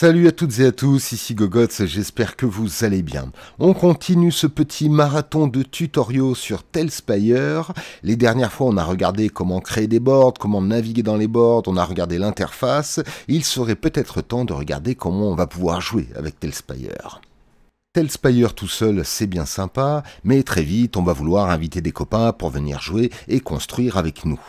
Salut à toutes et à tous, ici Gogots, j'espère que vous allez bien. On continue ce petit marathon de tutoriaux sur Telspire. Les dernières fois, on a regardé comment créer des boards, comment naviguer dans les boards, on a regardé l'interface. Il serait peut-être temps de regarder comment on va pouvoir jouer avec Telspire. Telspire tout seul, c'est bien sympa, mais très vite, on va vouloir inviter des copains pour venir jouer et construire avec nous.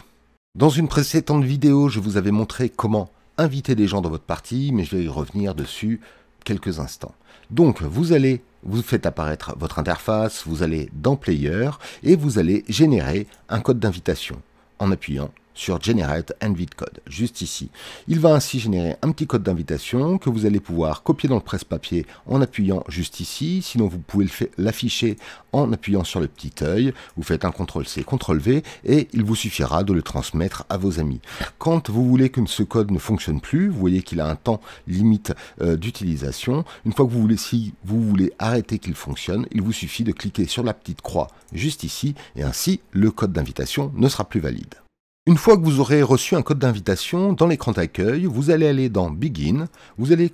Dans une précédente vidéo, je vous avais montré comment inviter des gens dans votre partie, mais je vais y revenir dessus quelques instants. Donc vous allez, vous faites apparaître votre interface, vous allez dans Player et vous allez générer un code d'invitation en appuyant sur Generate Invite Code, juste ici. Il va ainsi générer un petit code d'invitation que vous allez pouvoir copier dans le presse-papier en appuyant juste ici. Sinon, vous pouvez l'afficher en appuyant sur le petit œil. Vous faites un CTRL-C, CTRL-V et il vous suffira de le transmettre à vos amis. Quand vous voulez que ce code ne fonctionne plus, vous voyez qu'il a un temps limite euh, d'utilisation. Une fois que vous voulez, si vous voulez arrêter qu'il fonctionne, il vous suffit de cliquer sur la petite croix juste ici et ainsi le code d'invitation ne sera plus valide. Une fois que vous aurez reçu un code d'invitation, dans l'écran d'accueil, vous allez aller dans Begin, vous allez,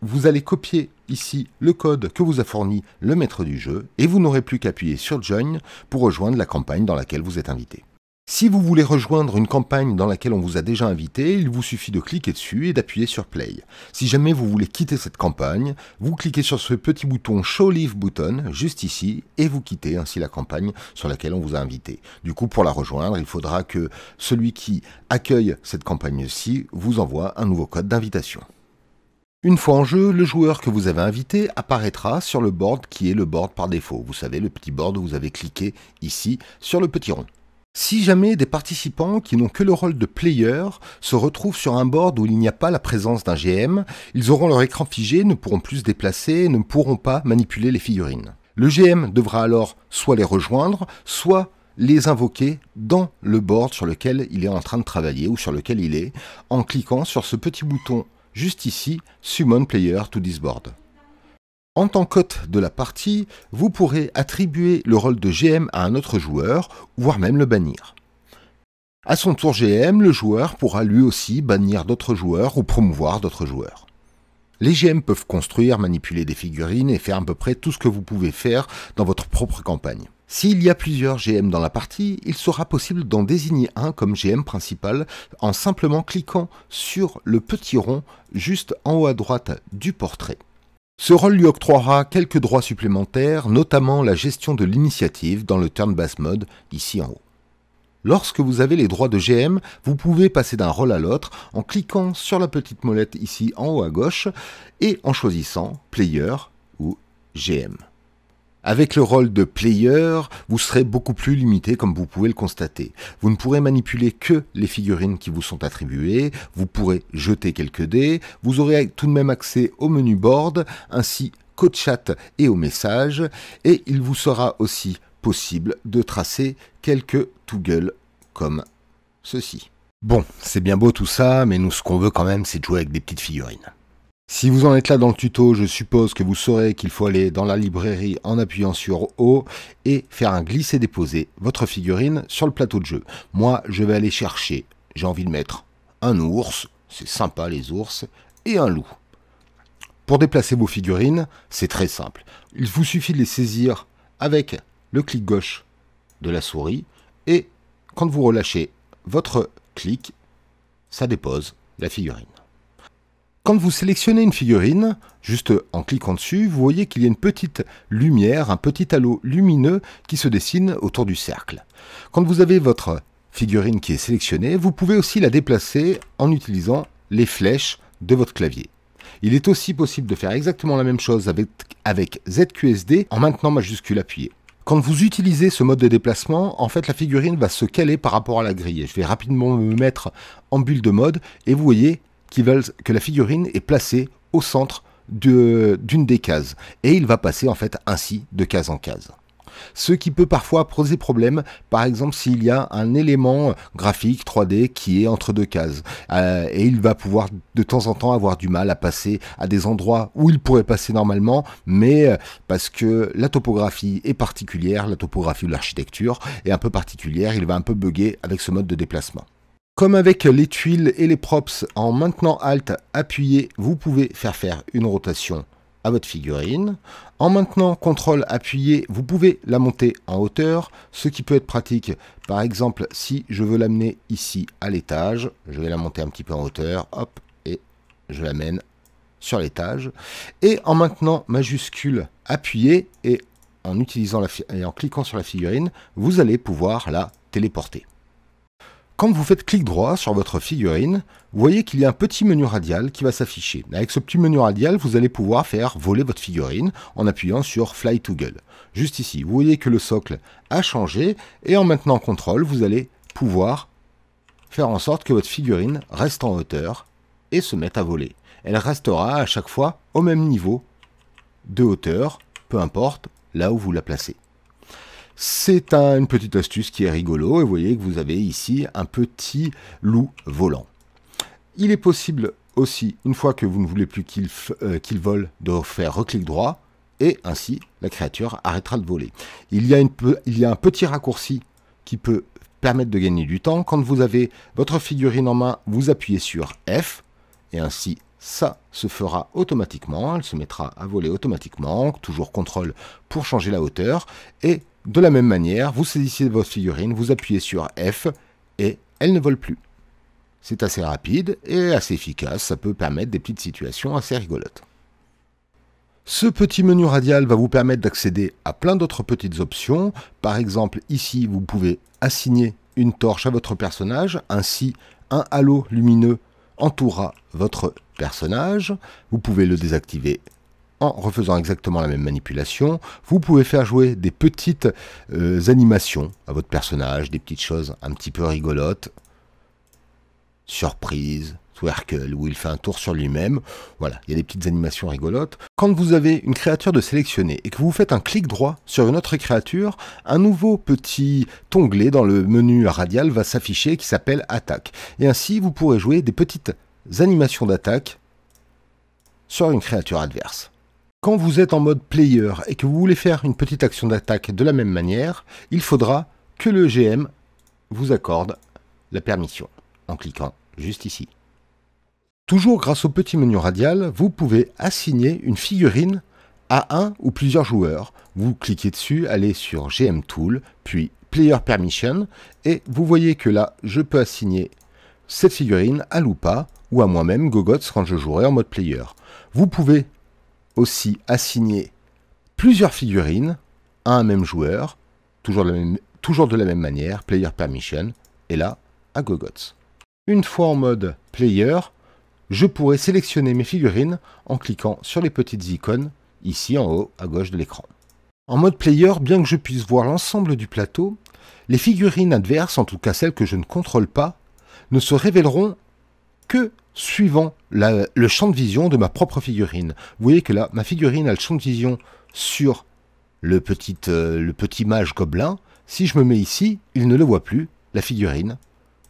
vous allez copier ici le code que vous a fourni le maître du jeu et vous n'aurez plus qu'à appuyer sur Join pour rejoindre la campagne dans laquelle vous êtes invité. Si vous voulez rejoindre une campagne dans laquelle on vous a déjà invité, il vous suffit de cliquer dessus et d'appuyer sur Play. Si jamais vous voulez quitter cette campagne, vous cliquez sur ce petit bouton Show Leave Button juste ici et vous quittez ainsi la campagne sur laquelle on vous a invité. Du coup, pour la rejoindre, il faudra que celui qui accueille cette campagne-ci vous envoie un nouveau code d'invitation. Une fois en jeu, le joueur que vous avez invité apparaîtra sur le board qui est le board par défaut. Vous savez, le petit board où vous avez cliqué ici sur le petit rond. Si jamais des participants qui n'ont que le rôle de player se retrouvent sur un board où il n'y a pas la présence d'un GM, ils auront leur écran figé, ne pourront plus se déplacer ne pourront pas manipuler les figurines. Le GM devra alors soit les rejoindre, soit les invoquer dans le board sur lequel il est en train de travailler ou sur lequel il est, en cliquant sur ce petit bouton juste ici, Summon Player to this board. En tant qu'hôte de la partie, vous pourrez attribuer le rôle de GM à un autre joueur, voire même le bannir. A son tour GM, le joueur pourra lui aussi bannir d'autres joueurs ou promouvoir d'autres joueurs. Les GM peuvent construire, manipuler des figurines et faire à peu près tout ce que vous pouvez faire dans votre propre campagne. S'il y a plusieurs GM dans la partie, il sera possible d'en désigner un comme GM principal en simplement cliquant sur le petit rond juste en haut à droite du portrait. Ce rôle lui octroiera quelques droits supplémentaires, notamment la gestion de l'initiative dans le turn-based mode, ici en haut. Lorsque vous avez les droits de GM, vous pouvez passer d'un rôle à l'autre en cliquant sur la petite molette ici en haut à gauche et en choisissant Player ou GM. Avec le rôle de player, vous serez beaucoup plus limité comme vous pouvez le constater. Vous ne pourrez manipuler que les figurines qui vous sont attribuées, vous pourrez jeter quelques dés, vous aurez tout de même accès au menu board, ainsi qu'au chat et aux messages, et il vous sera aussi possible de tracer quelques toggles comme ceci. Bon, c'est bien beau tout ça, mais nous ce qu'on veut quand même c'est de jouer avec des petites figurines. Si vous en êtes là dans le tuto, je suppose que vous saurez qu'il faut aller dans la librairie en appuyant sur O et faire un glisser-déposer votre figurine sur le plateau de jeu. Moi, je vais aller chercher, j'ai envie de mettre un ours, c'est sympa les ours, et un loup. Pour déplacer vos figurines, c'est très simple. Il vous suffit de les saisir avec le clic gauche de la souris et quand vous relâchez votre clic, ça dépose la figurine. Quand vous sélectionnez une figurine, juste en cliquant dessus, vous voyez qu'il y a une petite lumière, un petit halo lumineux qui se dessine autour du cercle. Quand vous avez votre figurine qui est sélectionnée, vous pouvez aussi la déplacer en utilisant les flèches de votre clavier. Il est aussi possible de faire exactement la même chose avec, avec ZQSD en maintenant majuscule appuyée. Quand vous utilisez ce mode de déplacement, en fait la figurine va se caler par rapport à la grille. Je vais rapidement me mettre en bulle de mode et vous voyez qui veulent que la figurine est placée au centre d'une des cases. Et il va passer en fait ainsi de case en case. Ce qui peut parfois poser problème, par exemple s'il y a un élément graphique 3D qui est entre deux cases. Euh, et il va pouvoir de temps en temps avoir du mal à passer à des endroits où il pourrait passer normalement, mais euh, parce que la topographie est particulière, la topographie de l'architecture est un peu particulière, il va un peu bugger avec ce mode de déplacement. Comme avec les tuiles et les props, en maintenant Alt appuyé, vous pouvez faire faire une rotation à votre figurine. En maintenant CTRL appuyé, vous pouvez la monter en hauteur, ce qui peut être pratique. Par exemple, si je veux l'amener ici à l'étage, je vais la monter un petit peu en hauteur, hop, et je l'amène sur l'étage. Et en maintenant majuscule appuyé et en utilisant la et en cliquant sur la figurine, vous allez pouvoir la téléporter. Quand vous faites clic droit sur votre figurine, vous voyez qu'il y a un petit menu radial qui va s'afficher. Avec ce petit menu radial, vous allez pouvoir faire voler votre figurine en appuyant sur Fly to Toggle. Juste ici, vous voyez que le socle a changé et en maintenant CTRL, vous allez pouvoir faire en sorte que votre figurine reste en hauteur et se mette à voler. Elle restera à chaque fois au même niveau de hauteur, peu importe là où vous la placez. C'est une petite astuce qui est rigolo et vous voyez que vous avez ici un petit loup volant. Il est possible aussi, une fois que vous ne voulez plus qu'il euh, vole, de faire reclic droit et ainsi la créature arrêtera de voler. Il y a, une, il y a un petit raccourci qui peut permettre de gagner du temps. Quand vous avez votre figurine en main, vous appuyez sur F et ainsi ça se fera automatiquement, elle se mettra à voler automatiquement, toujours contrôle pour changer la hauteur, et de la même manière, vous saisissez votre figurine, vous appuyez sur F, et elle ne vole plus. C'est assez rapide et assez efficace, ça peut permettre des petites situations assez rigolotes. Ce petit menu radial va vous permettre d'accéder à plein d'autres petites options. Par exemple, ici, vous pouvez assigner une torche à votre personnage, ainsi un halo lumineux entoura votre personnage. Vous pouvez le désactiver en refaisant exactement la même manipulation. Vous pouvez faire jouer des petites euh, animations à votre personnage, des petites choses un petit peu rigolotes, surprises, Twerkle, euh, où il fait un tour sur lui-même. Voilà, il y a des petites animations rigolotes. Quand vous avez une créature de sélectionner et que vous faites un clic droit sur une autre créature, un nouveau petit onglet dans le menu radial va s'afficher qui s'appelle Attaque. Et ainsi, vous pourrez jouer des petites animations d'attaque sur une créature adverse. Quand vous êtes en mode player et que vous voulez faire une petite action d'attaque de la même manière, il faudra que le GM vous accorde la permission en cliquant juste ici. Toujours grâce au petit menu radial, vous pouvez assigner une figurine à un ou plusieurs joueurs. Vous cliquez dessus, allez sur GM Tool, puis Player Permission, et vous voyez que là, je peux assigner cette figurine à Lupa ou à moi-même, Gogots, quand je jouerai en mode player. Vous pouvez aussi assigner plusieurs figurines à un même joueur, toujours de la même, toujours de la même manière, Player Permission, et là, à Gogots. Une fois en mode player, je pourrais sélectionner mes figurines en cliquant sur les petites icônes, ici en haut à gauche de l'écran. En mode player, bien que je puisse voir l'ensemble du plateau, les figurines adverses, en tout cas celles que je ne contrôle pas, ne se révéleront que suivant le champ de vision de ma propre figurine. Vous voyez que là, ma figurine a le champ de vision sur le euh, le petit mage gobelin. Si je me mets ici, il ne le voit plus, la figurine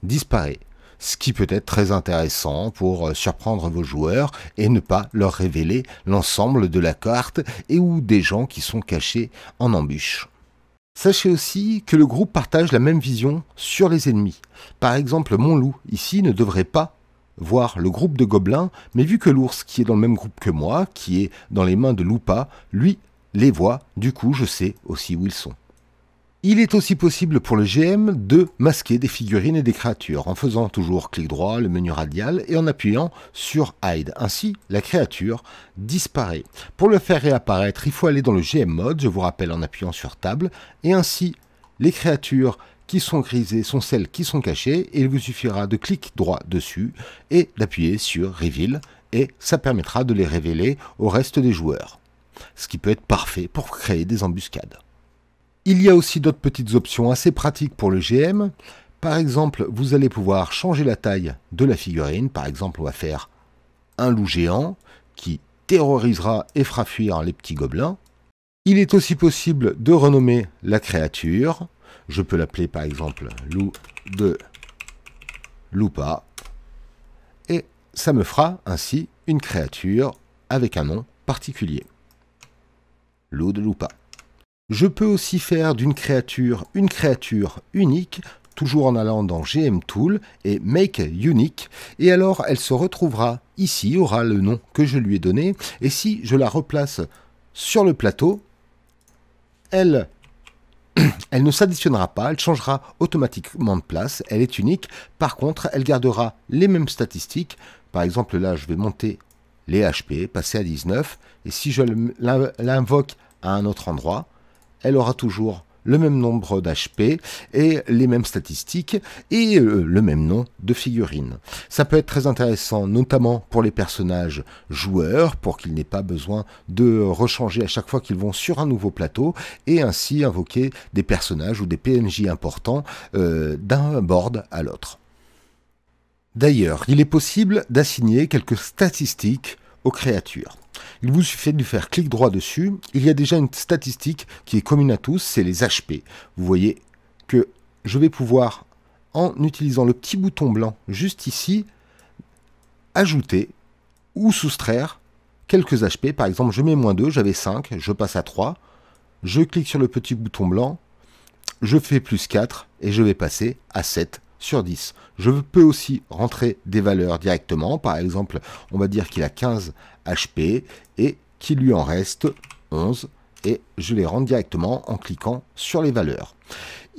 disparaît ce qui peut être très intéressant pour euh, surprendre vos joueurs et ne pas leur révéler l'ensemble de la carte et ou des gens qui sont cachés en embûche. Sachez aussi que le groupe partage la même vision sur les ennemis. Par exemple, mon loup, ici, ne devrait pas voir le groupe de gobelins, mais vu que l'ours qui est dans le même groupe que moi, qui est dans les mains de Loupa, lui les voit, du coup je sais aussi où ils sont. Il est aussi possible pour le GM de masquer des figurines et des créatures en faisant toujours clic droit, le menu radial et en appuyant sur Hide. Ainsi, la créature disparaît. Pour le faire réapparaître, il faut aller dans le GM mode, je vous rappelle en appuyant sur table, et ainsi les créatures qui sont grisées sont celles qui sont cachées et il vous suffira de clic droit dessus et d'appuyer sur Reveal et ça permettra de les révéler au reste des joueurs. Ce qui peut être parfait pour créer des embuscades. Il y a aussi d'autres petites options assez pratiques pour le GM. Par exemple, vous allez pouvoir changer la taille de la figurine. Par exemple, on va faire un loup géant qui terrorisera et fera fuir les petits gobelins. Il est aussi possible de renommer la créature. Je peux l'appeler par exemple loup de loupa. Et ça me fera ainsi une créature avec un nom particulier. Loup de loupa. Je peux aussi faire d'une créature une créature unique, toujours en allant dans GM Tool et Make Unique, et alors elle se retrouvera ici, aura le nom que je lui ai donné, et si je la replace sur le plateau, elle, elle ne s'additionnera pas, elle changera automatiquement de place, elle est unique, par contre elle gardera les mêmes statistiques, par exemple là je vais monter les HP, passer à 19, et si je l'invoque à un autre endroit, elle aura toujours le même nombre d'HP et les mêmes statistiques et euh, le même nom de figurine. Ça peut être très intéressant, notamment pour les personnages joueurs, pour qu'ils n'aient pas besoin de rechanger à chaque fois qu'ils vont sur un nouveau plateau et ainsi invoquer des personnages ou des PNJ importants euh, d'un board à l'autre. D'ailleurs, il est possible d'assigner quelques statistiques aux créatures. Il vous suffit de faire clic droit dessus. Il y a déjà une statistique qui est commune à tous, c'est les HP. Vous voyez que je vais pouvoir, en utilisant le petit bouton blanc juste ici, ajouter ou soustraire quelques HP. Par exemple, je mets moins 2, j'avais 5, je passe à 3. Je clique sur le petit bouton blanc, je fais plus 4 et je vais passer à 7 sur 10. Je peux aussi rentrer des valeurs directement. Par exemple, on va dire qu'il a 15 HP et qu'il lui en reste 11 et je les rentre directement en cliquant sur les valeurs.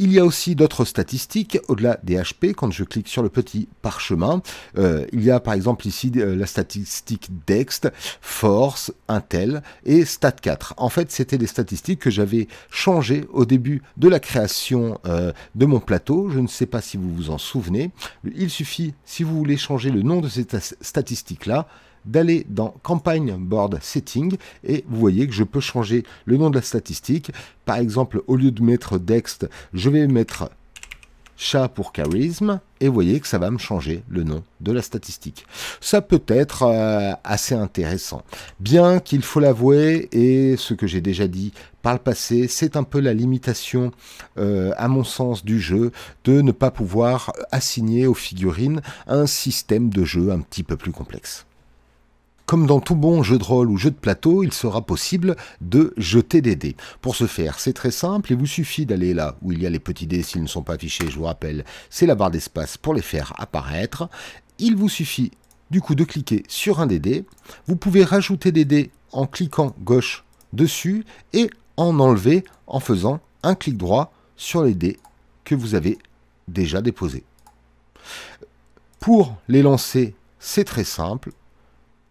Il y a aussi d'autres statistiques au-delà des HP. Quand je clique sur le petit parchemin, euh, il y a par exemple ici euh, la statistique Dext, Force, Intel et Stat4. En fait, c'était des statistiques que j'avais changées au début de la création euh, de mon plateau. Je ne sais pas si vous vous en souvenez. Il suffit, si vous voulez changer le nom de cette statistiques-là, d'aller dans Campagne Board Setting et vous voyez que je peux changer le nom de la statistique. Par exemple, au lieu de mettre Dext, je vais mettre chat pour charisme, et vous voyez que ça va me changer le nom de la statistique. Ça peut être euh, assez intéressant. Bien qu'il faut l'avouer, et ce que j'ai déjà dit par le passé, c'est un peu la limitation, euh, à mon sens, du jeu, de ne pas pouvoir assigner aux figurines un système de jeu un petit peu plus complexe. Comme dans tout bon jeu de rôle ou jeu de plateau, il sera possible de jeter des dés. Pour ce faire, c'est très simple, il vous suffit d'aller là où il y a les petits dés s'ils ne sont pas affichés, je vous rappelle, c'est la barre d'espace pour les faire apparaître. Il vous suffit du coup de cliquer sur un des dés. Vous pouvez rajouter des dés en cliquant gauche dessus et en enlever en faisant un clic droit sur les dés que vous avez déjà déposés. Pour les lancer, c'est très simple.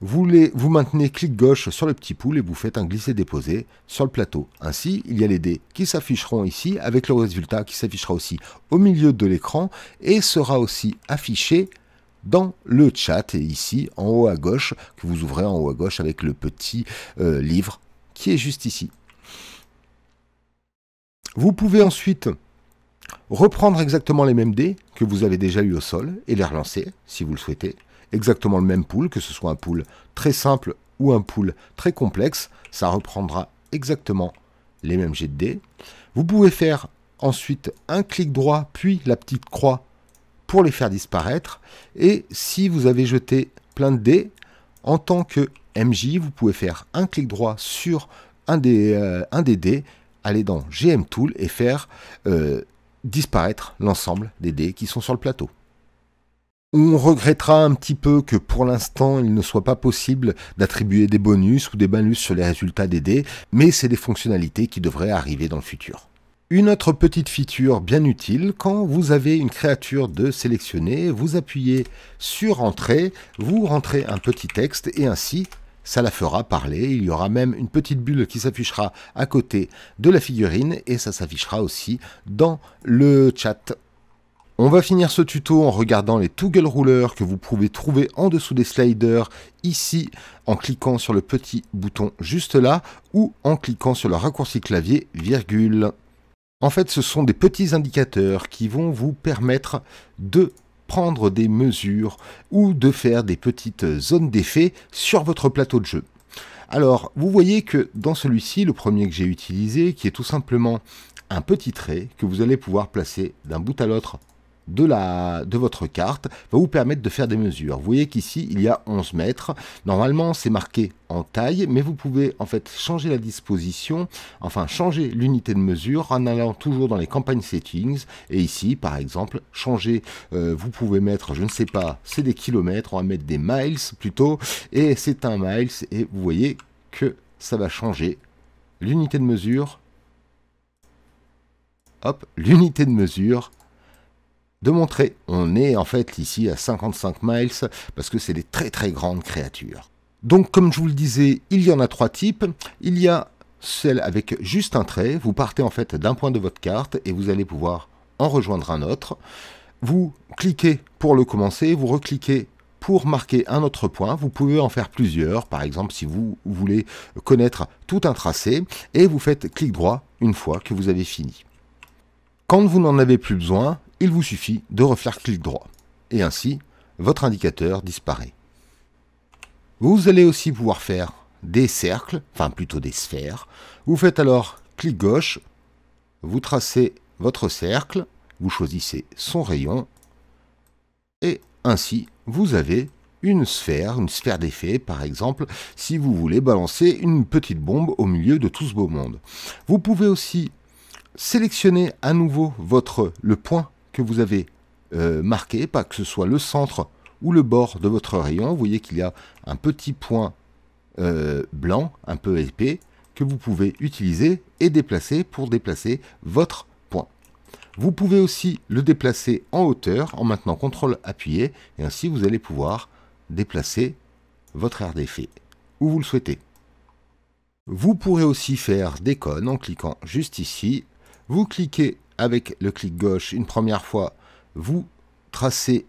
Vous, vous maintenez clic gauche sur le petit poule et vous faites un glisser-déposer sur le plateau. Ainsi, il y a les dés qui s'afficheront ici avec le résultat qui s'affichera aussi au milieu de l'écran et sera aussi affiché dans le chat ici en haut à gauche que vous ouvrez en haut à gauche avec le petit euh, livre qui est juste ici. Vous pouvez ensuite reprendre exactement les mêmes dés que vous avez déjà eu au sol et les relancer si vous le souhaitez exactement le même pool, que ce soit un pool très simple ou un pool très complexe, ça reprendra exactement les mêmes jets de dés. Vous pouvez faire ensuite un clic droit, puis la petite croix pour les faire disparaître. Et si vous avez jeté plein de dés, en tant que MJ, vous pouvez faire un clic droit sur un des, euh, dés, aller dans GM Tool et faire euh, disparaître l'ensemble des dés qui sont sur le plateau. On regrettera un petit peu que pour l'instant il ne soit pas possible d'attribuer des bonus ou des malus sur les résultats des dés, mais c'est des fonctionnalités qui devraient arriver dans le futur. Une autre petite feature bien utile, quand vous avez une créature de sélectionner, vous appuyez sur Entrée, vous rentrez un petit texte et ainsi ça la fera parler. Il y aura même une petite bulle qui s'affichera à côté de la figurine et ça s'affichera aussi dans le chat on va finir ce tuto en regardant les toggle rulers que vous pouvez trouver en dessous des sliders ici en cliquant sur le petit bouton juste là ou en cliquant sur le raccourci clavier virgule. En fait ce sont des petits indicateurs qui vont vous permettre de prendre des mesures ou de faire des petites zones d'effet sur votre plateau de jeu. Alors, vous voyez que dans celui-ci, le premier que j'ai utilisé, qui est tout simplement un petit trait que vous allez pouvoir placer d'un bout à l'autre de, la, de votre carte va vous permettre de faire des mesures. Vous voyez qu'ici, il y a 11 mètres. Normalement, c'est marqué en taille, mais vous pouvez en fait changer la disposition, enfin changer l'unité de mesure en allant toujours dans les campagnes settings. Et ici, par exemple, changer, euh, vous pouvez mettre, je ne sais pas, c'est des kilomètres, on va mettre des miles plutôt, et c'est un miles, et vous voyez que ça va changer l'unité de mesure. Hop, l'unité de mesure de montrer. On est en fait ici à 55 miles parce que c'est des très très grandes créatures. Donc comme je vous le disais, il y en a trois types. Il y a celle avec juste un trait. Vous partez en fait d'un point de votre carte et vous allez pouvoir en rejoindre un autre. Vous cliquez pour le commencer, vous recliquez pour marquer un autre point, vous pouvez en faire plusieurs, par exemple si vous voulez connaître tout un tracé, et vous faites clic droit une fois que vous avez fini. Quand vous n'en avez plus besoin, il vous suffit de refaire clic droit. Et ainsi, votre indicateur disparaît. Vous allez aussi pouvoir faire des cercles, enfin plutôt des sphères. Vous faites alors clic gauche, vous tracez votre cercle, vous choisissez son rayon, et ainsi vous avez une sphère, une sphère d'effet par exemple, si vous voulez balancer une petite bombe au milieu de tout ce beau monde. Vous pouvez aussi sélectionner à nouveau votre, le point que vous avez euh, marqué, pas que ce soit le centre ou le bord de votre rayon, vous voyez qu'il y a un petit point euh, blanc, un peu épais, que vous pouvez utiliser et déplacer pour déplacer votre point. Vous pouvez aussi le déplacer en hauteur en maintenant CTRL appuyé et ainsi vous allez pouvoir déplacer votre RDF d'effet où vous le souhaitez. Vous pourrez aussi faire des cônes en cliquant juste ici. Vous cliquez avec le clic gauche une première fois, vous tracez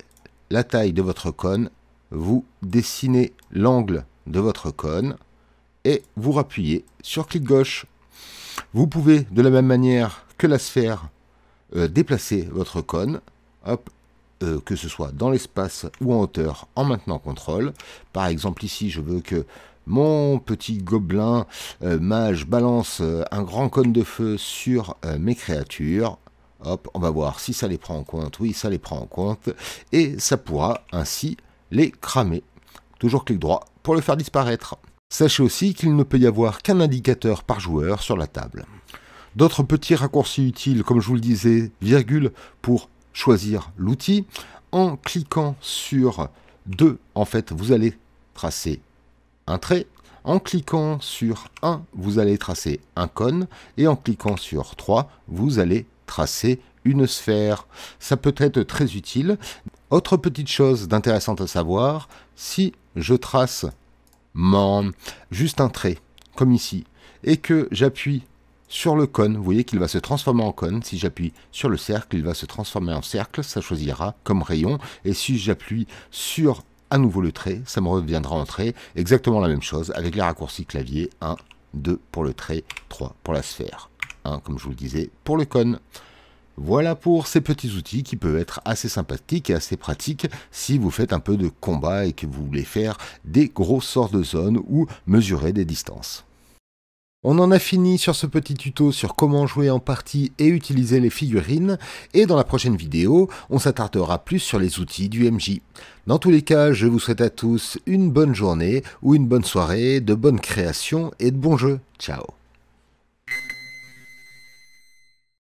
la taille de votre cône, vous dessinez l'angle de votre cône et vous rappuyez sur clic gauche. Vous pouvez de la même manière que la sphère euh, déplacer votre cône, hop, euh, que ce soit dans l'espace ou en hauteur en maintenant contrôle. Par exemple ici je veux que mon petit gobelin euh, mage balance euh, un grand cône de feu sur euh, mes créatures. Hop, on va voir si ça les prend en compte. Oui, ça les prend en compte. Et ça pourra ainsi les cramer. Toujours clic droit pour le faire disparaître. Sachez aussi qu'il ne peut y avoir qu'un indicateur par joueur sur la table. D'autres petits raccourcis utiles, comme je vous le disais, virgule pour choisir l'outil. En cliquant sur 2, en fait, vous allez tracer trait. En cliquant sur 1, vous allez tracer un cône. Et en cliquant sur 3, vous allez tracer une sphère. Ça peut être très utile. Autre petite chose d'intéressante à savoir, si je trace mon juste un trait, comme ici, et que j'appuie sur le cône, vous voyez qu'il va se transformer en cône. Si j'appuie sur le cercle, il va se transformer en cercle, ça choisira comme rayon. Et si j'appuie sur à nouveau le trait, ça me reviendra en trait. Exactement la même chose avec les raccourcis clavier 1, 2 pour le trait, 3 pour la sphère, 1 comme je vous le disais pour le cône. Voilà pour ces petits outils qui peuvent être assez sympathiques et assez pratiques si vous faites un peu de combat et que vous voulez faire des grosses sortes de zones ou mesurer des distances. On en a fini sur ce petit tuto sur comment jouer en partie et utiliser les figurines, et dans la prochaine vidéo, on s'attardera plus sur les outils du MJ. Dans tous les cas, je vous souhaite à tous une bonne journée ou une bonne soirée, de bonnes créations et de bons jeux. Ciao